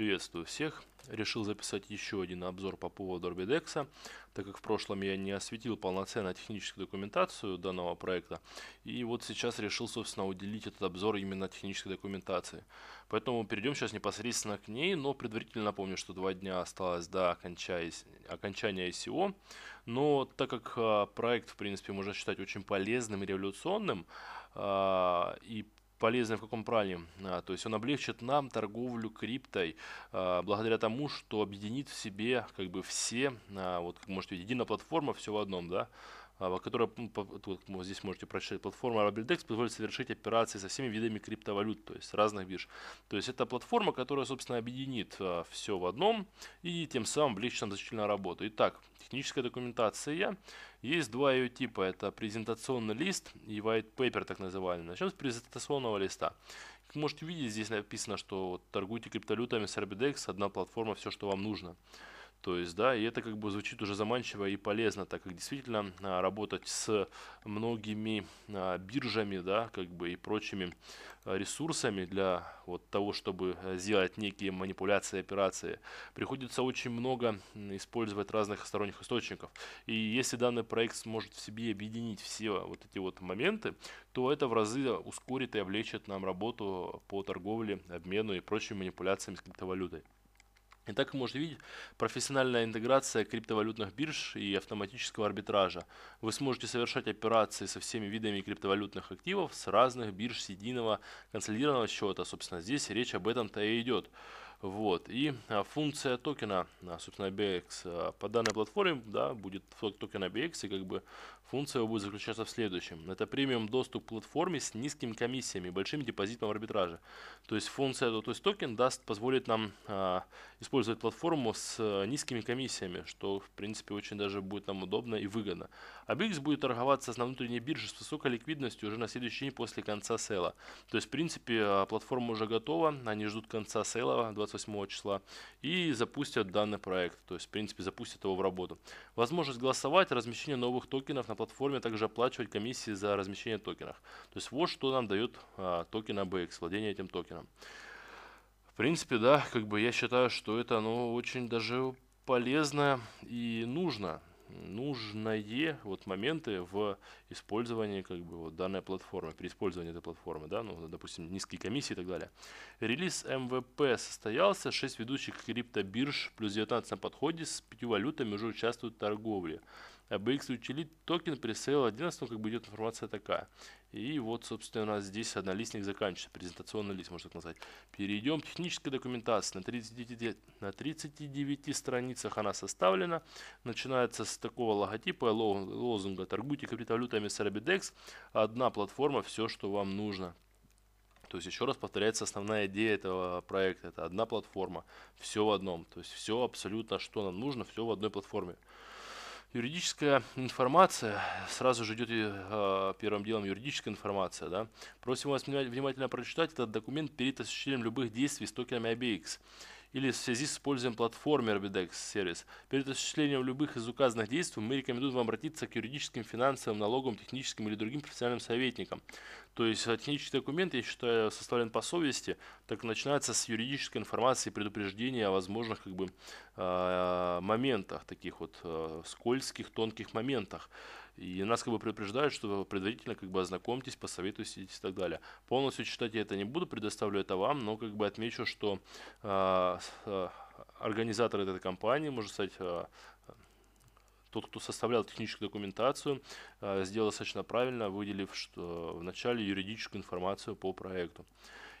Приветствую всех! Решил записать еще один обзор по поводу Orbidex, так как в прошлом я не осветил полноценно техническую документацию данного проекта, и вот сейчас решил, собственно, уделить этот обзор именно технической документации. Поэтому перейдем сейчас непосредственно к ней, но предварительно напомню, что два дня осталось до окончания ICO, но так как а, проект, в принципе, можно считать очень полезным и революционным, а, и полезный в каком плане? А, то есть он облегчит нам торговлю криптой а, благодаря тому, что объединит в себе как бы все, а, вот как можете видеть, единая платформа, все в одном, да, а, которая, ну, вот здесь можете прочитать, платформа Arabeldex позволит совершить операции со всеми видами криптовалют, то есть разных бирж. То есть это платформа, которая, собственно, объединит а, все в одном и тем самым облегчит нам значительно работу. Итак, техническая документация. Есть два ее типа. Это презентационный лист и white paper, так называемый. Начнем с презентационного листа. Как можете видеть, здесь написано, что вот, торгуйте криптовалютами с Arbidex, одна платформа, все, что вам нужно. То есть, да, и это как бы звучит уже заманчиво и полезно, так как действительно а, работать с многими а, биржами, да, как бы и прочими а, ресурсами для вот того, чтобы э, сделать некие манипуляции, операции, приходится очень много использовать разных сторонних источников. И если данный проект сможет в себе объединить все вот эти вот моменты, то это в разы ускорит и облегчит нам работу по торговле, обмену и прочим манипуляциям с криптовалютой. И так, как можно видеть, профессиональная интеграция криптовалютных бирж и автоматического арбитража. Вы сможете совершать операции со всеми видами криптовалютных активов с разных бирж с единого консолидированного счета. Собственно, здесь речь об этом-то и идет. Вот. И а, функция токена, а, собственно, ABX а, по данной платформе, да, будет токен ABX, и как бы Функция будет заключаться в следующем. Это премиум доступ к платформе с низкими комиссиями большим депозитом арбитража. То есть функция то есть токен даст, позволит нам э, использовать платформу с э, низкими комиссиями, что в принципе очень даже будет нам удобно и выгодно. Объект будет торговаться на внутренней бирже с высокой ликвидностью уже на следующий день после конца сейла. То есть в принципе а, платформа уже готова, они ждут конца сейла 28 числа и запустят данный проект. То есть в принципе запустят его в работу. Возможность голосовать, размещение новых токенов на платформе также оплачивать комиссии за размещение токенов. То есть вот что нам дает а, токен ABX, владение этим токеном. В принципе, да, как бы я считаю, что это оно ну, очень даже полезно и нужно нужные вот моменты в использовании как бы вот данной платформы, при использовании этой платформы, да, ну, допустим, низкие комиссии и так далее. Релиз МВП состоялся, 6 ведущих криптобирж плюс 19 на подходе с 5 валютами уже участвуют в торговле. BX э, Utility токен при sale 11, как бы идет информация такая. И вот, собственно, у нас здесь однолистник заканчивается, презентационный лист, можно так назвать. Перейдем к технической документации. На 39, на 39 страницах она составлена. Начинается с такого логотипа, лозунга «Торгуйте криптовалютами с Rabidex». Одна платформа, все, что вам нужно. То есть, еще раз повторяется, основная идея этого проекта – это одна платформа, все в одном. То есть, все абсолютно, что нам нужно, все в одной платформе. Юридическая информация, сразу же идет э, первым делом юридическая информация. Да? Просим вас внимательно прочитать этот документ перед осуществлением любых действий с токенами ABX или в связи с использованием платформы RBDEX сервис. Перед осуществлением любых из указанных действий мы рекомендуем вам обратиться к юридическим, финансовым, налоговым, техническим или другим профессиональным советникам. То есть технический документ, я считаю, составлен по совести, так начинается с юридической информации, предупреждения о возможных как бы, а, моментах, таких вот а, скользких, тонких моментах. И нас как бы предупреждают, что предварительно как бы ознакомьтесь, посоветуйтесь и так далее. Полностью читать я это не буду, предоставлю это вам, но как бы отмечу, что э, а, организатор этой компании, можно сказать, тот, кто составлял техническую документацию, э, сделал достаточно правильно, выделив что вначале юридическую информацию по проекту.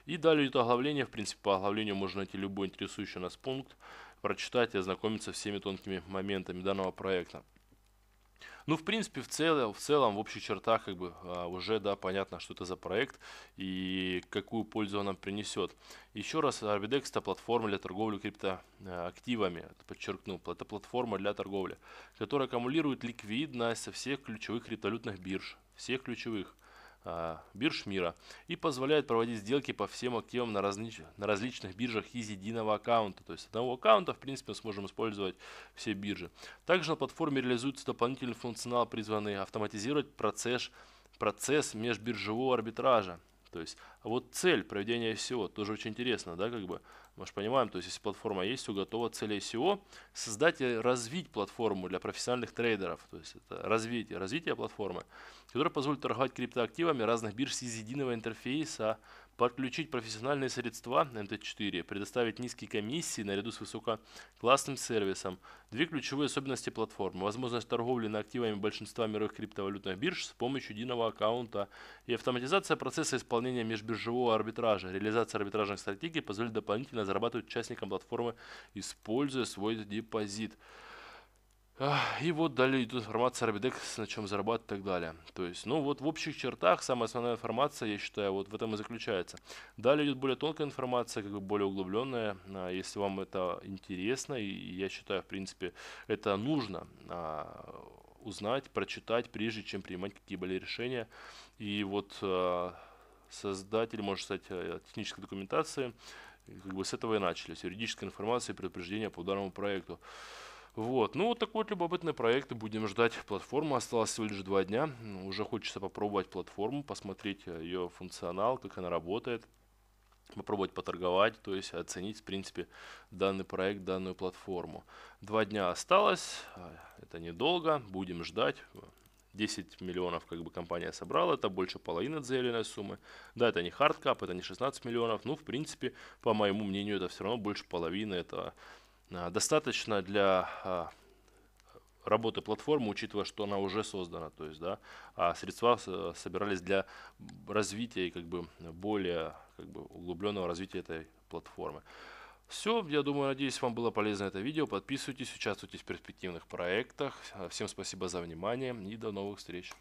И далее это оглавление. В принципе, по оглавлению можно найти любой интересующий нас пункт, прочитать и ознакомиться всеми тонкими моментами данного проекта. Ну, в принципе, в целом, в целом, в общих чертах, как бы, а, уже, да, понятно, что это за проект и какую пользу он нам принесет. Еще раз, Arbedex – это платформа для торговли криптоактивами, подчеркну, это платформа для торговли, которая аккумулирует ликвидность со всех ключевых криптовалютных бирж, всех ключевых – а, бирж мира и позволяет проводить сделки по всем активам на, различ, на различных биржах из единого аккаунта. То есть одного аккаунта, в принципе, мы сможем использовать все биржи. Также на платформе реализуется дополнительный функционал, призванный автоматизировать процесс, процесс межбиржевого арбитража то есть а вот цель проведения SEO тоже очень интересно, да, как бы мы же понимаем, то есть если платформа есть, все готово, цель SEO – создать и развить платформу для профессиональных трейдеров, то есть это развитие, развитие платформы, которая позволит торговать криптоактивами разных бирж из единого интерфейса, подключить профессиональные средства МТ4, предоставить низкие комиссии наряду с высококлассным сервисом. Две ключевые особенности платформы. Возможность торговли на активами большинства мировых криптовалютных бирж с помощью единого аккаунта и автоматизация процесса исполнения межбиржевого арбитража. Реализация арбитражных стратегий позволит дополнительно зарабатывать участникам платформы, используя свой депозит. И вот далее идет информация о Arbedex, на чем зарабатывать и так далее. То есть, ну вот в общих чертах самая основная информация, я считаю, вот в этом и заключается. Далее идет более тонкая информация, как бы более углубленная, а, если вам это интересно, и я считаю, в принципе, это нужно а, узнать, прочитать, прежде чем принимать какие-либо решения. И вот а, создатель, может стать э, технической документацией. как бы с этого и начали, с юридической информацией, предупреждения по данному проекту. Вот, ну вот такой вот любопытный проект, будем ждать. Платформа осталось всего лишь два дня, ну, уже хочется попробовать платформу, посмотреть э, ее функционал, как она работает попробовать поторговать, то есть оценить, в принципе, данный проект, данную платформу. Два дня осталось, а, это недолго, будем ждать. 10 миллионов как бы компания собрала, это больше половины от заявленной суммы. Да, это не хардкап, это не 16 миллионов, но в принципе, по моему мнению, это все равно больше половины, это а, достаточно для а, работы платформы, учитывая, что она уже создана, то есть, да, а средства собирались для развития и как бы более как бы углубленного развития этой платформы. Все, я думаю, надеюсь, вам было полезно это видео. Подписывайтесь, участвуйте в перспективных проектах. Всем спасибо за внимание и до новых встреч.